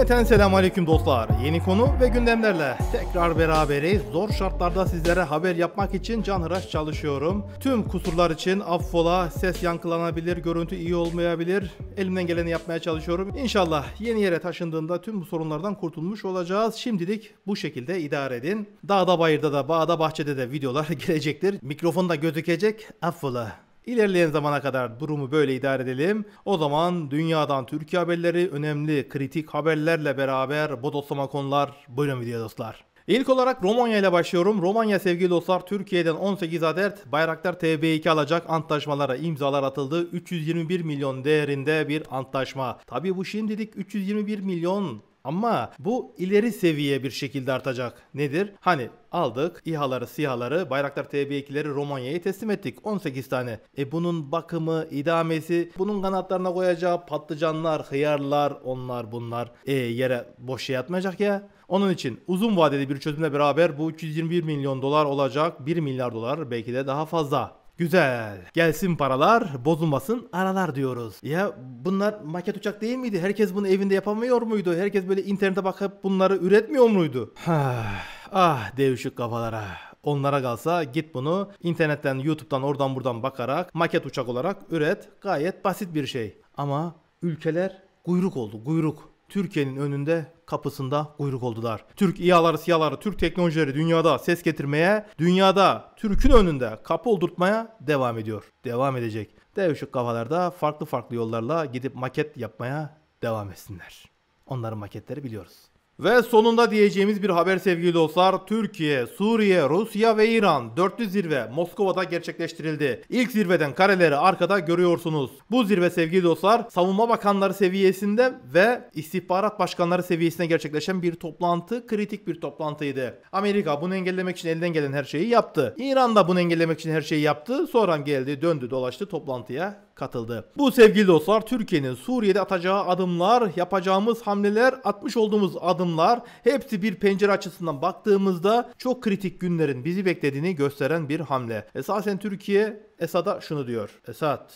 Cümleten selam aleyküm dostlar. Yeni konu ve gündemlerle tekrar beraberiz. Zor şartlarda sizlere haber yapmak için can canhıraş çalışıyorum. Tüm kusurlar için affola, ses yankılanabilir, görüntü iyi olmayabilir. Elimden geleni yapmaya çalışıyorum. İnşallah yeni yere taşındığında tüm bu sorunlardan kurtulmuş olacağız. Şimdilik bu şekilde idare edin. Dağda bayırda da, bağda bahçede de videolar gelecektir. Mikrofonda gözükecek affola. İlerleyen zamana kadar durumu böyle idare edelim. O zaman dünyadan Türkiye haberleri önemli kritik haberlerle beraber bodoslama konular bölüm video dostlar. İlk olarak Romanya ile başlıyorum. Romanya sevgili dostlar Türkiye'den 18 adet Bayraktar TB2 alacak antlaşmalara imzalar atıldı. 321 milyon değerinde bir antlaşma. Tabi bu şimdilik 321 milyon ama bu ileri seviye bir şekilde artacak. Nedir? Hani aldık İHA'ları, SİHA'ları, Bayraktar TB2'leri Romanya'ya teslim ettik. 18 tane. E bunun bakımı, idamesi, bunun kanatlarına koyacağı patlıcanlar, hıyarlar, onlar bunlar e, yere boş şey atmayacak ya. Onun için uzun vadeli bir çözümle beraber bu 321 milyon dolar olacak 1 milyar dolar belki de daha fazla. Güzel. Gelsin paralar, bozulmasın aralar diyoruz. Ya bunlar maket uçak değil miydi? Herkes bunu evinde yapamıyor muydu? Herkes böyle internete bakıp bunları üretmiyor muydu? ah devşik kafalara. Onlara kalsa git bunu internetten, YouTube'dan, oradan buradan bakarak maket uçak olarak üret. Gayet basit bir şey. Ama ülkeler kuyruk oldu, kuyruk. Türkiye'nin önünde kapısında kuyruk oldular. Türk İHA'ları, SİHA'ları, Türk teknolojileri dünyada ses getirmeye, dünyada Türk'ün önünde kapı oldurtmaya devam ediyor. Devam edecek. Devşik kafalarda farklı farklı yollarla gidip maket yapmaya devam etsinler. Onların maketleri biliyoruz. Ve sonunda diyeceğimiz bir haber sevgili dostlar. Türkiye, Suriye, Rusya ve İran dörtlü zirve Moskova'da gerçekleştirildi. İlk zirveden kareleri arkada görüyorsunuz. Bu zirve sevgili dostlar savunma bakanları seviyesinde ve istihbarat başkanları seviyesinde gerçekleşen bir toplantı, kritik bir toplantıydı. Amerika bunu engellemek için elden gelen her şeyi yaptı. İran da bunu engellemek için her şeyi yaptı. Sonra geldi, döndü, dolaştı toplantıya katıldı. Bu sevgili dostlar Türkiye'nin Suriye'de atacağı adımlar, yapacağımız hamleler, atmış olduğumuz adımlar hepsi bir pencere açısından baktığımızda çok kritik günlerin bizi beklediğini gösteren bir hamle. Esasen Türkiye Esad'a şunu diyor. Esad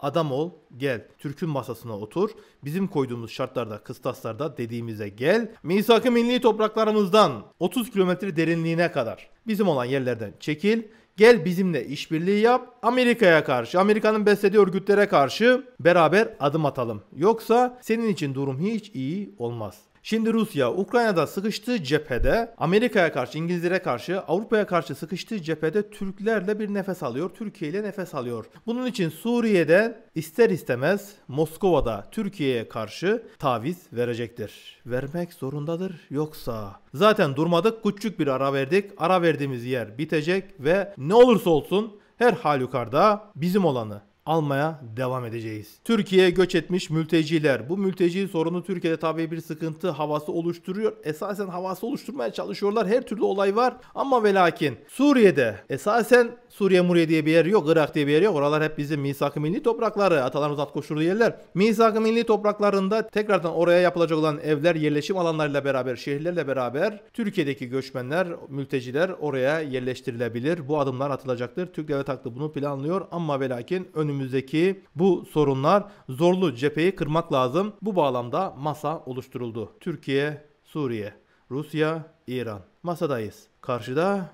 Adam ol, gel. Türk'ün masasına otur. Bizim koyduğumuz şartlarda, kıstaslarda dediğimize gel. Misak-ı milli topraklarımızdan 30 kilometre derinliğine kadar bizim olan yerlerden çekil Gel bizimle işbirliği yap. Amerika'ya karşı, Amerika'nın beslediği örgütlere karşı beraber adım atalım. Yoksa senin için durum hiç iyi olmaz. Şimdi Rusya Ukrayna'da sıkıştığı cephede Amerika'ya karşı, İngilizlere karşı, Avrupa'ya karşı sıkıştığı cephede Türklerle bir nefes alıyor. Türkiye ile nefes alıyor. Bunun için Suriye'de ister istemez Moskova'da Türkiye'ye karşı taviz verecektir. Vermek zorundadır yoksa zaten durmadık küçük bir ara verdik. Ara verdiğimiz yer bitecek ve ne olursa olsun her halükarda bizim olanı almaya devam edeceğiz. Türkiye'ye göç etmiş mülteciler. Bu mülteci sorunu Türkiye'de tabii bir sıkıntı havası oluşturuyor. Esasen havası oluşturmaya çalışıyorlar. Her türlü olay var ama ve lakin Suriye'de esasen Suriye Muriye diye bir yer yok. Irak diye bir yer yok. Oralar hep bizim misak-ı milli toprakları. Atalarımız at koşturduğu yerler. Misak-ı milli topraklarında tekrardan oraya yapılacak olan evler yerleşim alanlarıyla beraber, şehirlerle beraber Türkiye'deki göçmenler, mülteciler oraya yerleştirilebilir. Bu adımlar atılacaktır. Türk Devlet Aklı bunu planlıyor ama ve lakin önümüzdeki bu sorunlar zorlu cepheyi kırmak lazım. Bu bağlamda masa oluşturuldu. Türkiye, Suriye, Rusya, İran. Masadayız. Karşıda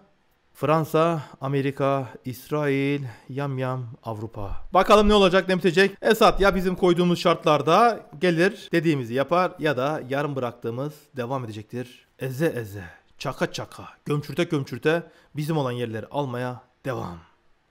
Fransa, Amerika, İsrail, yam yam Avrupa. Bakalım ne olacak ne bitecek. Esat ya bizim koyduğumuz şartlarda gelir dediğimizi yapar ya da yarım bıraktığımız devam edecektir. Eze eze, çaka çaka, gömçürte gömçürte bizim olan yerleri almaya devam.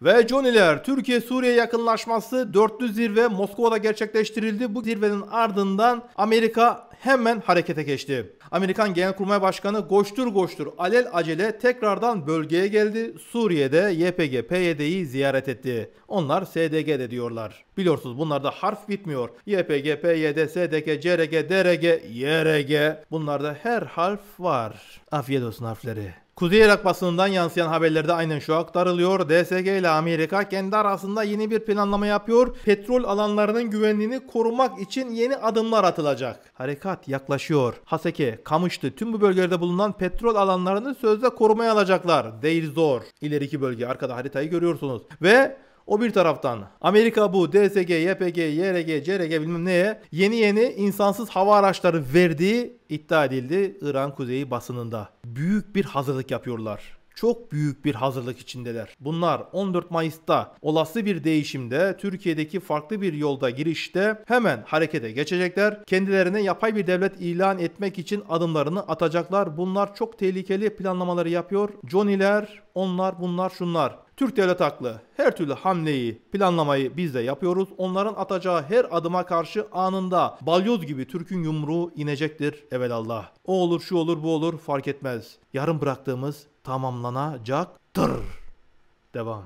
Ve John Türkiye-Suriye yakınlaşması dörtlü zirve Moskova'da gerçekleştirildi. Bu zirvenin ardından Amerika hemen harekete geçti. Amerikan Genelkurmay Başkanı goştur goştur alel acele tekrardan bölgeye geldi. Suriye'de YPG PYD'yi ziyaret etti. Onlar SDG'de diyorlar. Biliyorsunuz bunlarda harf bitmiyor. YPG, PYD, SDG, CRG, DRG, YRG bunlarda her harf var. Afiyet olsun harfleri. Kuzey Irak basınından yansıyan haberlerde aynen şu aktarılıyor. DSG ile Amerika kendi arasında yeni bir planlama yapıyor. Petrol alanlarının güvenliğini korumak için yeni adımlar atılacak. Harekat yaklaşıyor. Haseke, Kamışlı tüm bu bölgelerde bulunan petrol alanlarını sözde korumaya alacaklar. Değil zor. İleriki bölge arkada haritayı görüyorsunuz. Ve o bir taraftan Amerika bu DSG, YPG, YRG, CRG bilmem neye yeni yeni insansız hava araçları verdiği iddia edildi İran kuzeyi basınında. Büyük bir hazırlık yapıyorlar çok büyük bir hazırlık içindeler. Bunlar 14 Mayıs'ta olası bir değişimde Türkiye'deki farklı bir yolda girişte hemen harekete geçecekler. Kendilerine yapay bir devlet ilan etmek için adımlarını atacaklar. Bunlar çok tehlikeli planlamaları yapıyor. Johnny'ler, onlar, bunlar, şunlar. Türk devlet haklı. Her türlü hamleyi, planlamayı biz de yapıyoruz. Onların atacağı her adıma karşı anında balyoz gibi Türk'ün yumruğu inecektir evelallah. O olur, şu olur, bu olur fark etmez. Yarın bıraktığımız tamamlanacaktır. Devam.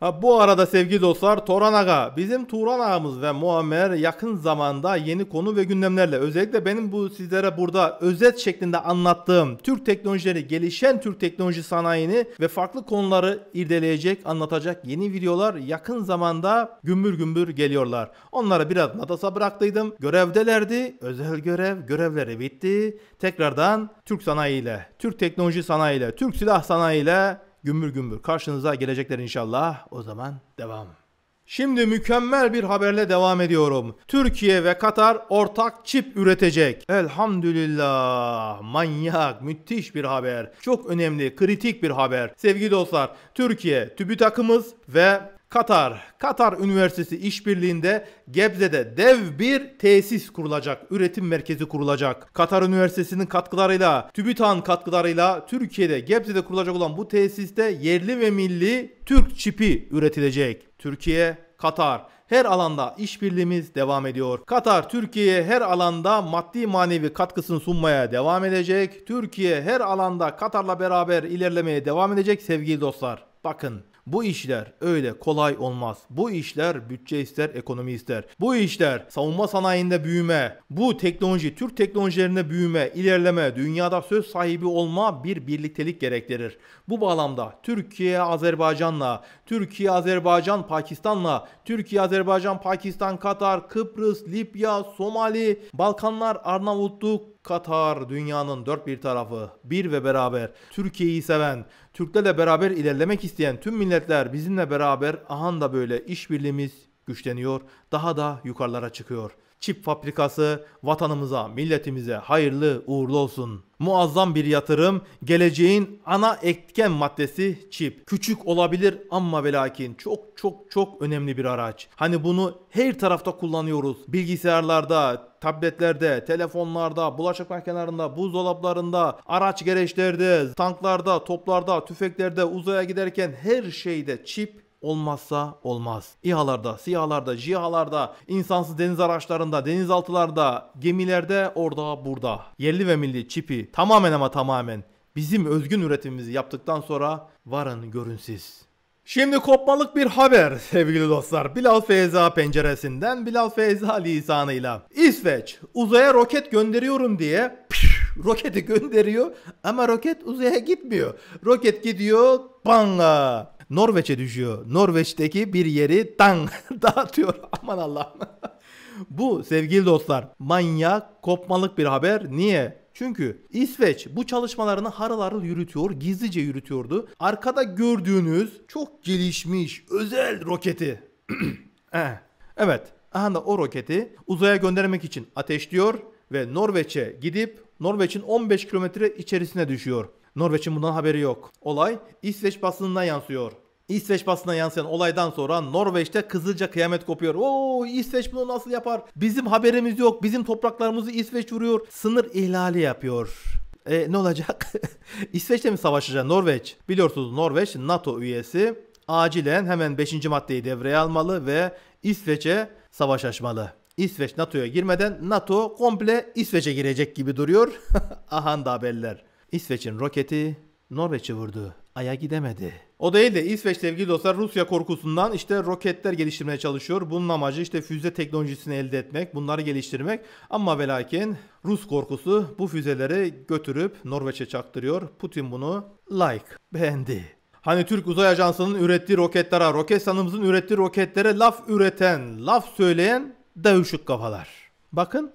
Ha, bu arada sevgili dostlar Toran Aga bizim Turan ağamız ve Muammer yakın zamanda yeni konu ve gündemlerle özellikle benim bu sizlere burada özet şeklinde anlattığım Türk teknolojileri gelişen Türk teknoloji sanayini ve farklı konuları irdeleyecek anlatacak yeni videolar yakın zamanda gümbür gümbür geliyorlar. Onlara biraz natasa bıraktıydım görevdelerdi özel görev görevleri bitti tekrardan Türk sanayiyle Türk teknoloji sanayiyle Türk silah sanayiyle gümbür gümbür karşınıza gelecekler inşallah. O zaman devam. Şimdi mükemmel bir haberle devam ediyorum. Türkiye ve Katar ortak çip üretecek. Elhamdülillah. Manyak, müthiş bir haber. Çok önemli, kritik bir haber. Sevgili dostlar, Türkiye, TÜBİTAK'ımız ve Katar, Katar Üniversitesi işbirliğinde Gebze'de dev bir tesis kurulacak, üretim merkezi kurulacak. Katar Üniversitesi'nin katkılarıyla, TÜBİTAK'ın katkılarıyla Türkiye'de Gebze'de kurulacak olan bu tesiste yerli ve milli Türk çipi üretilecek. Türkiye, Katar her alanda işbirliğimiz devam ediyor. Katar Türkiye'ye her alanda maddi manevi katkısını sunmaya devam edecek. Türkiye her alanda Katar'la beraber ilerlemeye devam edecek sevgili dostlar. Bakın bu işler öyle kolay olmaz. Bu işler bütçe ister, ekonomi ister. Bu işler savunma sanayinde büyüme, bu teknoloji, Türk teknolojilerinde büyüme, ilerleme, dünyada söz sahibi olma bir birliktelik gerektirir. Bu bağlamda Türkiye Azerbaycan'la, Türkiye Azerbaycan Pakistan'la, Türkiye Azerbaycan Pakistan Katar, Kıbrıs, Libya, Somali, Balkanlar, Arnavutluk, Katar dünyanın dört bir tarafı, bir ve beraber, Türkiye'yi seven, Türklerle beraber ilerlemek isteyen tüm milletler bizimle beraber ahanda böyle işbirliğimiz güçleniyor, daha da yukarılara çıkıyor çip fabrikası vatanımıza, milletimize hayırlı uğurlu olsun. Muazzam bir yatırım, geleceğin ana etken maddesi çip. Küçük olabilir ama velakin çok çok çok önemli bir araç. Hani bunu her tarafta kullanıyoruz. Bilgisayarlarda, tabletlerde, telefonlarda, bulaşık makinelerinde, buzdolaplarında, araç gereçlerde, tanklarda, toplarda, tüfeklerde, uzaya giderken her şeyde çip olmazsa olmaz. İHA'larda, SİHA'larda, JİHA'larda, insansız deniz araçlarında, denizaltılarda, gemilerde, orada, burada. Yerli ve milli çipi tamamen ama tamamen bizim özgün üretimimizi yaptıktan sonra varın görün siz. Şimdi kopmalık bir haber sevgili dostlar. Bilal Feyza penceresinden Bilal Feyza lisanıyla. İsveç uzaya roket gönderiyorum diye püf, roketi gönderiyor ama roket uzaya gitmiyor. Roket gidiyor banga. Norveç'e düşüyor. Norveç'teki bir yeri tang dağıtıyor. Aman Allah'ım. bu sevgili dostlar manyak kopmalık bir haber. Niye? Çünkü İsveç bu çalışmalarını harıl harıl yürütüyor, gizlice yürütüyordu. Arkada gördüğünüz çok gelişmiş özel roketi. Eh, evet, aha da o roketi uzaya göndermek için ateşliyor ve Norveç'e gidip Norveç'in 15 kilometre içerisine düşüyor. Norveç'in bundan haberi yok. Olay İsveç basınına yansıyor. İsveç basına yansıyan olaydan sonra Norveç'te kızılca kıyamet kopuyor. Oo İsveç bunu nasıl yapar? Bizim haberimiz yok. Bizim topraklarımızı İsveç vuruyor. Sınır ihlali yapıyor. E, ne olacak? İsveç'te mi savaşacak Norveç? Biliyorsunuz Norveç NATO üyesi. Acilen hemen 5. maddeyi devreye almalı ve İsveç'e savaş açmalı. İsveç NATO'ya girmeden NATO komple İsveç'e girecek gibi duruyor. Ahan da haberler. İsveç'in roketi Norveç'i vurdu. Aya gidemedi. O değil de İsveç sevgili dostlar Rusya korkusundan işte roketler geliştirmeye çalışıyor. Bunun amacı işte füze teknolojisini elde etmek, bunları geliştirmek. Ama ve lakin Rus korkusu bu füzeleri götürüp Norveç'e çaktırıyor. Putin bunu like beğendi. Hani Türk Uzay Ajansı'nın ürettiği roketlere, roket sanımızın ürettiği roketlere laf üreten, laf söyleyen dövüşük kafalar. Bakın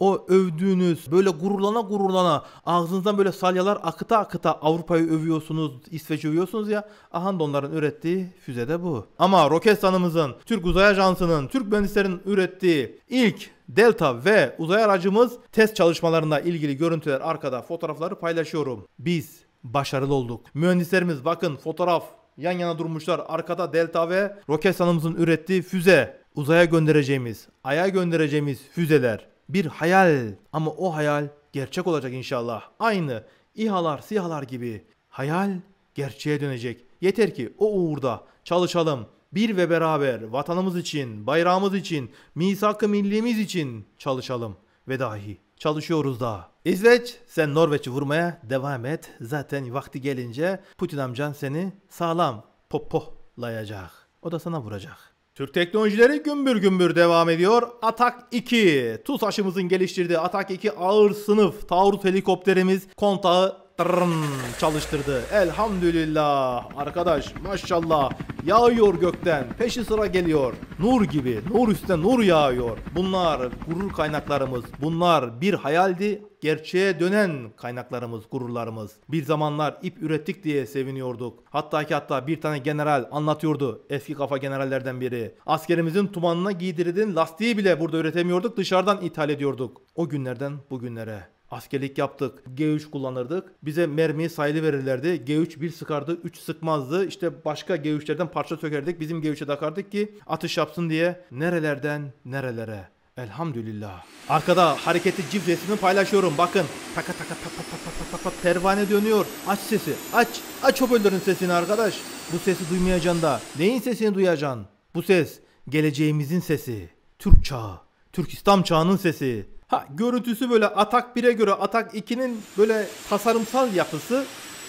o övdüğünüz böyle gururlana gururlana ağzınızdan böyle salyalar akıta akıta Avrupa'yı övüyorsunuz, İsveç'i övüyorsunuz ya. Ahan da onların ürettiği füze de bu. Ama Roketsan'ımızın, Türk Uzay Ajansı'nın, Türk mühendislerin ürettiği ilk Delta V uzay aracımız test çalışmalarına ilgili görüntüler arkada fotoğrafları paylaşıyorum. Biz başarılı olduk. Mühendislerimiz bakın fotoğraf yan yana durmuşlar. Arkada Delta ve Roketsan'ımızın ürettiği füze uzaya göndereceğimiz, aya göndereceğimiz füzeler bir hayal ama o hayal gerçek olacak inşallah. Aynı İHA'lar, SİHA'lar gibi hayal gerçeğe dönecek. Yeter ki o uğurda çalışalım. Bir ve beraber vatanımız için, bayrağımız için, misak-ı millimiz için çalışalım. Ve dahi çalışıyoruz da. İsveç sen Norveç'i vurmaya devam et. Zaten vakti gelince Putin amcan seni sağlam popolayacak. O da sana vuracak. Türk teknolojileri gümbür gümbür devam ediyor. Atak 2, TUSAŞ'ımızın geliştirdiği Atak 2 ağır sınıf taarruz helikopterimiz kontağı Tırrım çalıştırdı. Elhamdülillah. Arkadaş maşallah. Yağıyor gökten. Peşi sıra geliyor. Nur gibi. Nur üstüne nur yağıyor. Bunlar gurur kaynaklarımız. Bunlar bir hayaldi. Gerçeğe dönen kaynaklarımız, gururlarımız. Bir zamanlar ip ürettik diye seviniyorduk. Hatta ki hatta bir tane general anlatıyordu. Eski kafa generallerden biri. Askerimizin tumanına giydirilen lastiği bile burada üretemiyorduk. Dışarıdan ithal ediyorduk. O günlerden bugünlere. Askerlik yaptık. G3 kullanırdık. Bize mermiyi sayılı verirlerdi. G3 bir sıkardı, 3 sıkmazdı. İşte başka G3'lerden parça sökerdik. Bizim G3'e takardık ki atış yapsın diye. Nerelerden nerelere. Elhamdülillah. Arkada hareketli cif resmi paylaşıyorum. Bakın. Taka taka taka taka taka taka tak tak pervane dönüyor. Aç sesi. Aç. Aç hoparlörün sesini arkadaş. Bu sesi duymayacaksın da. Neyin sesini duyacaksın? Bu ses geleceğimizin sesi. Türk çağı. Türk İslam çağının sesi. Ha görüntüsü böyle Atak 1'e göre Atak 2'nin böyle tasarımsal yapısı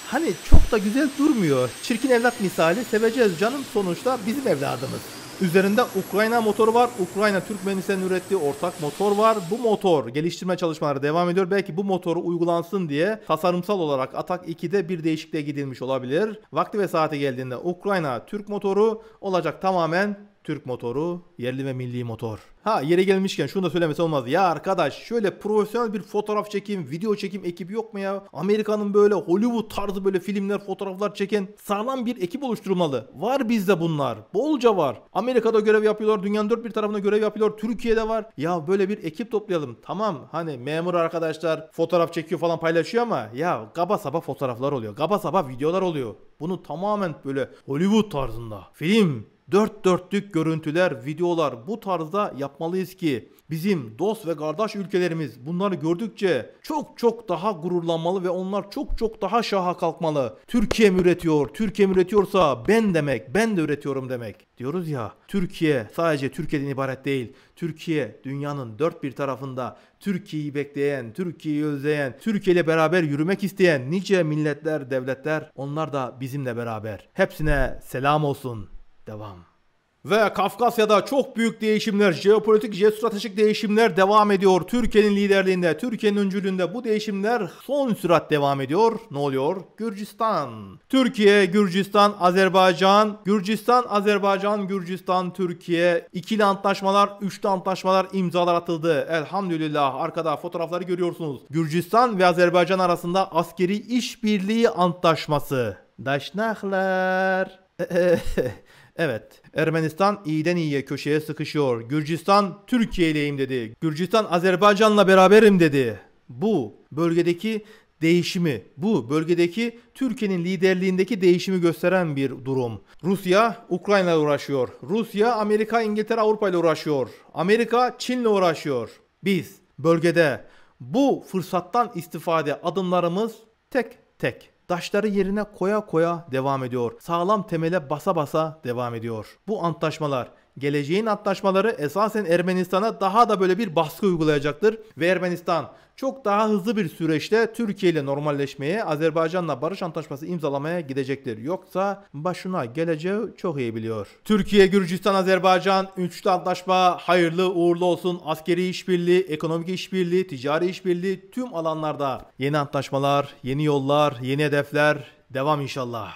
hani çok da güzel durmuyor. Çirkin evlat misali seveceğiz canım sonuçta bizim evladımız. Üzerinde Ukrayna motoru var. Ukrayna Türkmenistan'ın ürettiği ortak motor var. Bu motor geliştirme çalışmaları devam ediyor. Belki bu motoru uygulansın diye tasarımsal olarak Atak 2'de bir değişikliğe gidilmiş olabilir. Vakti ve saati geldiğinde Ukrayna Türk motoru olacak tamamen Türk motoru, yerli ve milli motor. Ha yere gelmişken şunu da söylemesi olmaz. Ya arkadaş şöyle profesyonel bir fotoğraf çekim, video çekim ekibi yok mu ya? Amerika'nın böyle Hollywood tarzı böyle filmler, fotoğraflar çeken sağlam bir ekip oluşturmalı. Var bizde bunlar. Bolca var. Amerika'da görev yapıyorlar, dünyanın dört bir tarafında görev yapıyorlar, Türkiye'de var. Ya böyle bir ekip toplayalım. Tamam hani memur arkadaşlar fotoğraf çekiyor falan paylaşıyor ama ya gaba saba fotoğraflar oluyor. Gaba saba videolar oluyor. Bunu tamamen böyle Hollywood tarzında film dört dörtlük görüntüler, videolar bu tarzda yapmalıyız ki bizim dost ve kardeş ülkelerimiz bunları gördükçe çok çok daha gururlanmalı ve onlar çok çok daha şaha kalkmalı. Türkiye mi üretiyor? Türkiye mi üretiyorsa ben demek, ben de üretiyorum demek. Diyoruz ya Türkiye sadece Türkiye'den ibaret değil. Türkiye dünyanın dört bir tarafında Türkiye'yi bekleyen, Türkiye'yi özleyen, Türkiye ile beraber yürümek isteyen nice milletler, devletler onlar da bizimle beraber. Hepsine selam olsun devam. Ve Kafkasya'da çok büyük değişimler, jeopolitik, jeostratejik değişimler devam ediyor. Türkiye'nin liderliğinde, Türkiye'nin öncülüğünde bu değişimler son sürat devam ediyor. Ne oluyor? Gürcistan. Türkiye, Gürcistan, Azerbaycan, Gürcistan, Azerbaycan, Gürcistan, Türkiye. İkili antlaşmalar, üçlü antlaşmalar imzalar atıldı. Elhamdülillah. Arkada fotoğrafları görüyorsunuz. Gürcistan ve Azerbaycan arasında askeri işbirliği antlaşması. Daşnaklar. Evet, Ermenistan iyiden iyiye köşeye sıkışıyor. Gürcistan Türkiye'yleyim dedi. Gürcistan Azerbaycan'la beraberim dedi. Bu bölgedeki değişimi, bu bölgedeki Türkiye'nin liderliğindeki değişimi gösteren bir durum. Rusya Ukrayna ile uğraşıyor. Rusya Amerika, İngiltere, Avrupa ile uğraşıyor. Amerika Çin'le uğraşıyor. Biz bölgede bu fırsattan istifade adımlarımız tek tek Taşları yerine koya koya devam ediyor. Sağlam temele basa basa devam ediyor. Bu antlaşmalar geleceğin antlaşmaları esasen Ermenistan'a daha da böyle bir baskı uygulayacaktır ve Ermenistan çok daha hızlı bir süreçte Türkiye ile normalleşmeye, Azerbaycan'la barış antlaşması imzalamaya gidecektir. Yoksa başına geleceği çok iyi biliyor. Türkiye, Gürcistan, Azerbaycan üçlü antlaşma hayırlı uğurlu olsun. Askeri işbirliği, ekonomik işbirliği, ticari işbirliği tüm alanlarda yeni antlaşmalar, yeni yollar, yeni hedefler devam inşallah.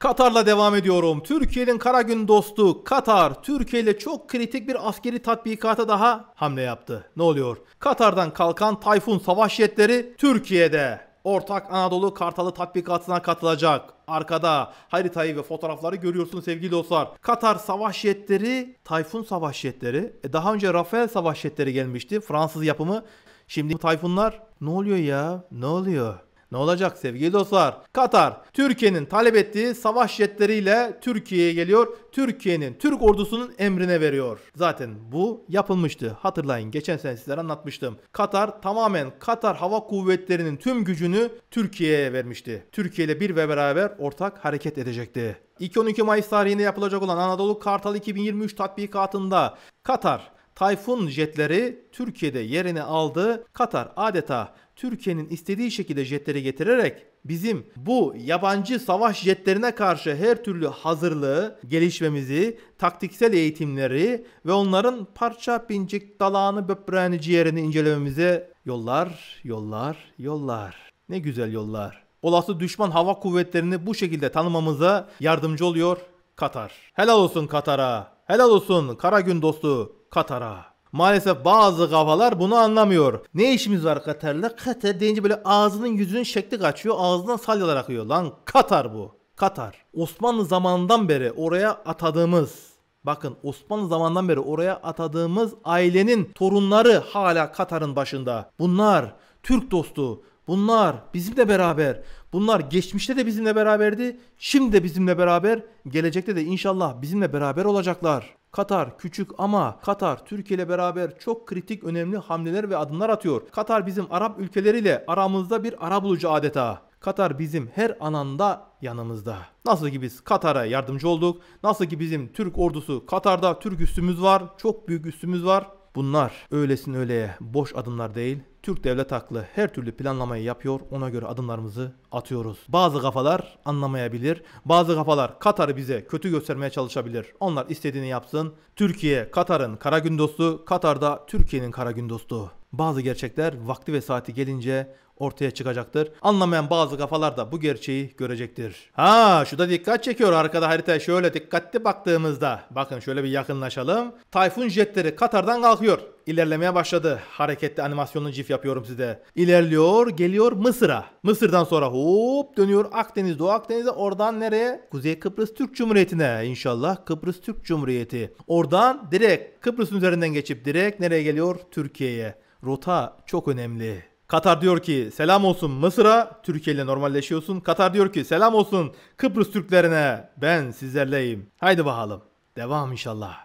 Katar'la devam ediyorum. Türkiye'nin kara gün dostu Katar, Türkiye ile çok kritik bir askeri tatbikata daha hamle yaptı. Ne oluyor? Katar'dan kalkan Tayfun savaş jetleri Türkiye'de. Ortak Anadolu Kartalı tatbikatına katılacak. Arkada haritayı ve fotoğrafları görüyorsunuz sevgili dostlar. Katar savaş jetleri, Tayfun savaş jetleri. E daha önce Rafael savaş jetleri gelmişti. Fransız yapımı. Şimdi Tayfunlar. Ne oluyor ya? Ne oluyor? Ne olacak sevgili dostlar? Katar, Türkiye'nin talep ettiği savaş jetleriyle Türkiye'ye geliyor. Türkiye'nin, Türk ordusunun emrine veriyor. Zaten bu yapılmıştı. Hatırlayın geçen sene sizlere anlatmıştım. Katar tamamen Katar Hava Kuvvetleri'nin tüm gücünü Türkiye'ye vermişti. Türkiye ile bir ve beraber ortak hareket edecekti. 2-12 Mayıs tarihinde yapılacak olan Anadolu Kartal 2023 tatbikatında Katar Tayfun jetleri Türkiye'de yerini aldı. Katar adeta Türkiye'nin istediği şekilde jetleri getirerek bizim bu yabancı savaş jetlerine karşı her türlü hazırlığı, gelişmemizi, taktiksel eğitimleri ve onların parça pincik dalağını böbreğini ciğerini incelememize yollar, yollar, yollar. Ne güzel yollar. Olası düşman hava kuvvetlerini bu şekilde tanımamıza yardımcı oluyor Katar. Helal olsun Katar'a. Helal olsun Karagün dostu Katar'a. Maalesef bazı kafalar bunu anlamıyor. Ne işimiz var Katar'la? Katar deyince böyle ağzının yüzünün şekli kaçıyor. Ağzından salyalar akıyor. Lan Katar bu. Katar. Osmanlı zamanından beri oraya atadığımız Bakın Osmanlı zamandan beri oraya atadığımız ailenin torunları hala Katar'ın başında. Bunlar Türk dostu, Bunlar bizimle beraber. Bunlar geçmişte de bizimle beraberdi. Şimdi de bizimle beraber. Gelecekte de inşallah bizimle beraber olacaklar. Katar küçük ama Katar Türkiye ile beraber çok kritik önemli hamleler ve adımlar atıyor. Katar bizim Arap ülkeleriyle aramızda bir ara bulucu adeta. Katar bizim her ananda yanımızda. Nasıl ki biz Katar'a yardımcı olduk. Nasıl ki bizim Türk ordusu Katar'da Türk üstümüz var. Çok büyük üstümüz var. Bunlar öylesin öyleye boş adımlar değil. Türk devlet aklı her türlü planlamayı yapıyor. Ona göre adımlarımızı atıyoruz. Bazı kafalar anlamayabilir. Bazı kafalar Katar'ı bize kötü göstermeye çalışabilir. Onlar istediğini yapsın. Türkiye Katar'ın kara gündostu, Katar da Türkiye'nin kara gündostu bazı gerçekler vakti ve saati gelince ortaya çıkacaktır. Anlamayan bazı kafalar da bu gerçeği görecektir. Ha şu da dikkat çekiyor arkada haritaya şöyle dikkatli baktığımızda. Bakın şöyle bir yakınlaşalım. Tayfun jetleri Katar'dan kalkıyor. İlerlemeye başladı. Hareketli animasyonlu cif yapıyorum size. İlerliyor, geliyor Mısır'a. Mısır'dan sonra hop dönüyor Akdeniz, Doğu Akdeniz'e. Oradan nereye? Kuzey Kıbrıs Türk Cumhuriyeti'ne. İnşallah Kıbrıs Türk Cumhuriyeti. Oradan direkt Kıbrıs'ın üzerinden geçip direkt nereye geliyor? Türkiye'ye rota çok önemli. Katar diyor ki selam olsun Mısır'a, Türkiye ile normalleşiyorsun. Katar diyor ki selam olsun Kıbrıs Türklerine, ben sizlerleyim. Haydi bakalım, devam inşallah.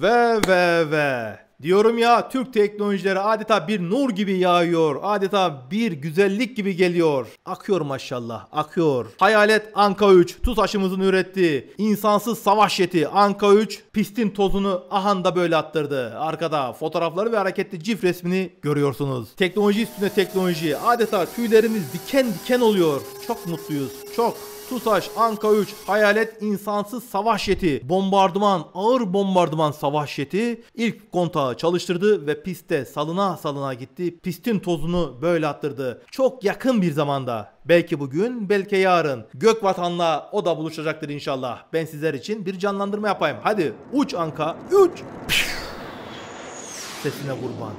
Ve ve ve Diyorum ya Türk teknolojileri adeta bir nur gibi yağıyor. Adeta bir güzellik gibi geliyor. Akıyor maşallah akıyor. Hayalet Anka 3 TUSAŞ'ımızın ürettiği insansız savaş yeti Anka 3 pistin tozunu ahanda böyle attırdı. Arkada fotoğrafları ve hareketli cif resmini görüyorsunuz. Teknoloji üstüne teknoloji adeta tüylerimiz diken diken oluyor. Çok mutluyuz çok. TUSAŞ, Anka 3, Hayalet, insansız savaş yeti, bombardıman, ağır bombardıman savaş yeti, ilk kontağı çalıştırdı ve piste salına salına gitti. Pistin tozunu böyle attırdı. Çok yakın bir zamanda Belki bugün, belki yarın. Gök vatanla o da buluşacaktır inşallah. Ben sizler için bir canlandırma yapayım. Hadi uç Anka, uç. Sesine kurban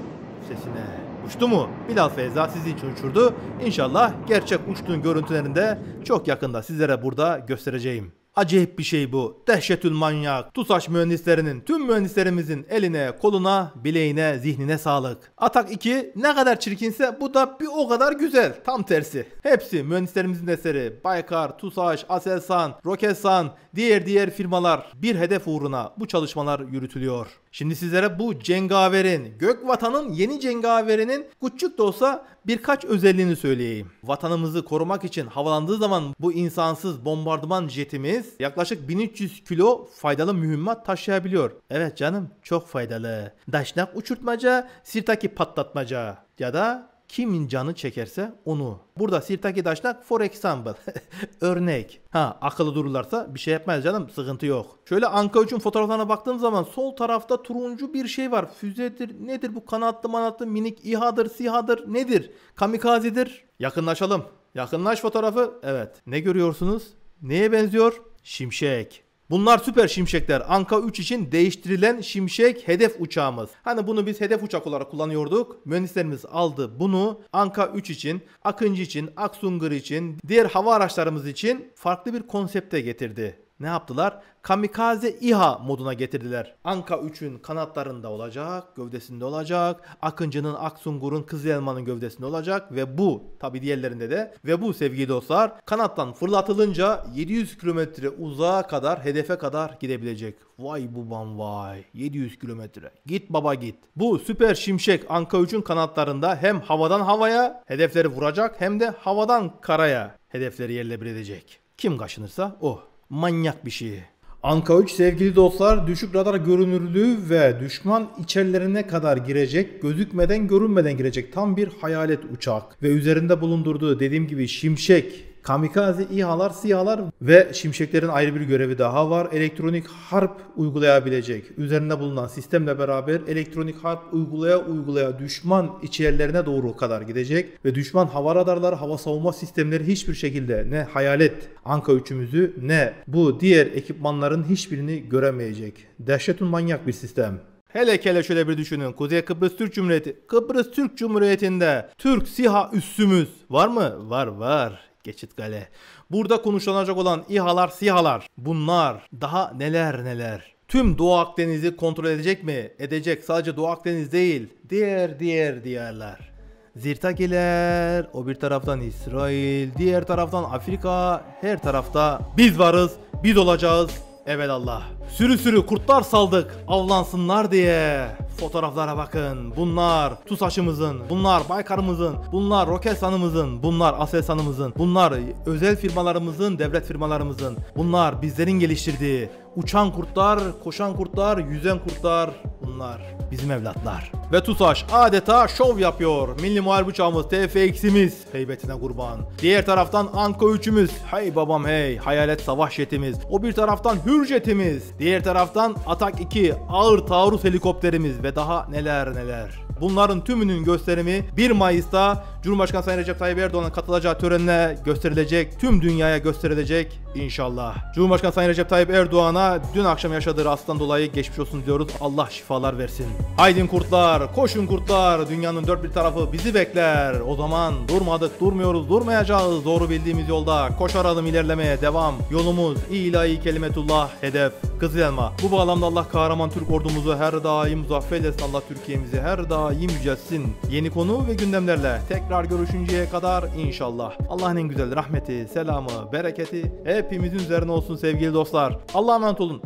sesine. Uçtu mu? Bilal Feyza sizi için uçurdu. İnşallah gerçek uçtuğun görüntülerini de çok yakında sizlere burada göstereceğim. Acayip bir şey bu. Dehşetül manyak. TUSAŞ mühendislerinin, tüm mühendislerimizin eline, koluna, bileğine, zihnine sağlık. Atak 2 ne kadar çirkinse bu da bir o kadar güzel. Tam tersi. Hepsi mühendislerimizin eseri. Baykar, TUSAŞ, Aselsan, Roketsan, diğer diğer firmalar bir hedef uğruna bu çalışmalar yürütülüyor. Şimdi sizlere bu cengaverin, gök vatanın yeni cengaverinin küçük de olsa birkaç özelliğini söyleyeyim. Vatanımızı korumak için havalandığı zaman bu insansız bombardıman jetimiz yaklaşık 1300 kilo faydalı mühimmat taşıyabiliyor. Evet canım çok faydalı. Daşnak uçurtmaca, sirtaki patlatmaca ya da kimin canı çekerse onu. Burada sirtaki taşnak for example. Örnek. Ha akıllı dururlarsa bir şey yapmaz canım sıkıntı yok. Şöyle Anka 3'ün fotoğraflarına baktığım zaman sol tarafta turuncu bir şey var. Füzedir nedir bu kanatlı manatlı minik İHA'dır SİHA'dır nedir? Kamikazidir. Yakınlaşalım. Yakınlaş fotoğrafı. Evet. Ne görüyorsunuz? Neye benziyor? Şimşek. Bunlar süper şimşekler. Anka 3 için değiştirilen şimşek hedef uçağımız. Hani bunu biz hedef uçak olarak kullanıyorduk. Mühendislerimiz aldı bunu. Anka 3 için, Akıncı için, Aksungur için, diğer hava araçlarımız için farklı bir konsepte getirdi ne yaptılar? Kamikaze İHA moduna getirdiler. Anka 3'ün kanatlarında olacak, gövdesinde olacak. Akıncı'nın, Aksungur'un, Kızılelma'nın gövdesinde olacak ve bu tabi diğerlerinde de ve bu sevgili dostlar kanattan fırlatılınca 700 kilometre uzağa kadar hedefe kadar gidebilecek. Vay bu ban vay 700 kilometre git baba git. Bu süper şimşek Anka 3'ün kanatlarında hem havadan havaya hedefleri vuracak hem de havadan karaya hedefleri yerle bir edecek. Kim kaşınırsa o. Manyak bir şey. Anka 3 sevgili dostlar düşük radar görünürlüğü ve düşman içerilerine kadar girecek gözükmeden görünmeden girecek tam bir hayalet uçak ve üzerinde bulundurduğu dediğim gibi şimşek Kamikaze, İHA'lar, SİHA'lar ve Şimşeklerin ayrı bir görevi daha var. Elektronik harp uygulayabilecek. Üzerinde bulunan sistemle beraber elektronik harp uygulaya uygulaya düşman içerilerine doğru kadar gidecek. Ve düşman hava radarları, hava savunma sistemleri hiçbir şekilde ne hayalet Anka 3'ümüzü ne bu diğer ekipmanların hiçbirini göremeyecek. Dehşetun manyak bir sistem. Hele kele şöyle bir düşünün. Kuzey Kıbrıs Türk Cumhuriyeti. Kıbrıs Türk Cumhuriyeti'nde Türk SİHA üssümüz var mı? Var var geçit gale. Burada konuşulacak olan İHA'lar, SİHA'lar bunlar daha neler neler. Tüm Doğu Akdeniz'i kontrol edecek mi? Edecek. Sadece Doğu Akdeniz değil. Diğer diğer diğerler. Zirtakiler, o bir taraftan İsrail, diğer taraftan Afrika, her tarafta biz varız, biz olacağız, Evet Allah. Sürü sürü kurtlar saldık avlansınlar diye. Fotoğraflara bakın. Bunlar TUSAŞ'ımızın, bunlar Baykar'ımızın, bunlar Rokelsan'ımızın, bunlar Aselsan'ımızın, bunlar özel firmalarımızın, devlet firmalarımızın. Bunlar bizlerin geliştirdiği, Uçan kurtlar, koşan kurtlar, yüzen kurtlar bunlar bizim evlatlar. Ve TUSAŞ adeta şov yapıyor. Milli Muharip Uçağımız TFX'imiz heybetine kurban. Diğer taraftan Anko 3'ümüz. Hey babam hey hayalet savaş jetimiz. O bir taraftan Hürjet'imiz. Diğer taraftan Atak 2 ağır taarruz helikopterimiz ve daha neler neler. Bunların tümünün gösterimi 1 Mayıs'ta Cumhurbaşkanı Sayın Recep Tayyip Erdoğan'ın katılacağı törenle gösterilecek, tüm dünyaya gösterilecek inşallah. Cumhurbaşkanı Sayın Recep Tayyip Erdoğan'a dün akşam yaşadığı rahatsızdan dolayı geçmiş olsun diyoruz. Allah şifalar versin. Haydin kurtlar, koşun kurtlar, dünyanın dört bir tarafı bizi bekler. O zaman durmadık, durmuyoruz, durmayacağız. Doğru bildiğimiz yolda koşar adım ilerlemeye devam. Yolumuz ilahi kelimetullah, hedef kızılma Bu bağlamda Allah kahraman Türk ordumuzu her daim muzaffer etsin. Allah Türkiye'mizi her daim daim yücelsin. Yeni konu ve gündemlerle tekrar görüşünceye kadar inşallah. Allah'ın en güzel rahmeti, selamı, bereketi hepimizin üzerine olsun sevgili dostlar. Allah'a emanet olun.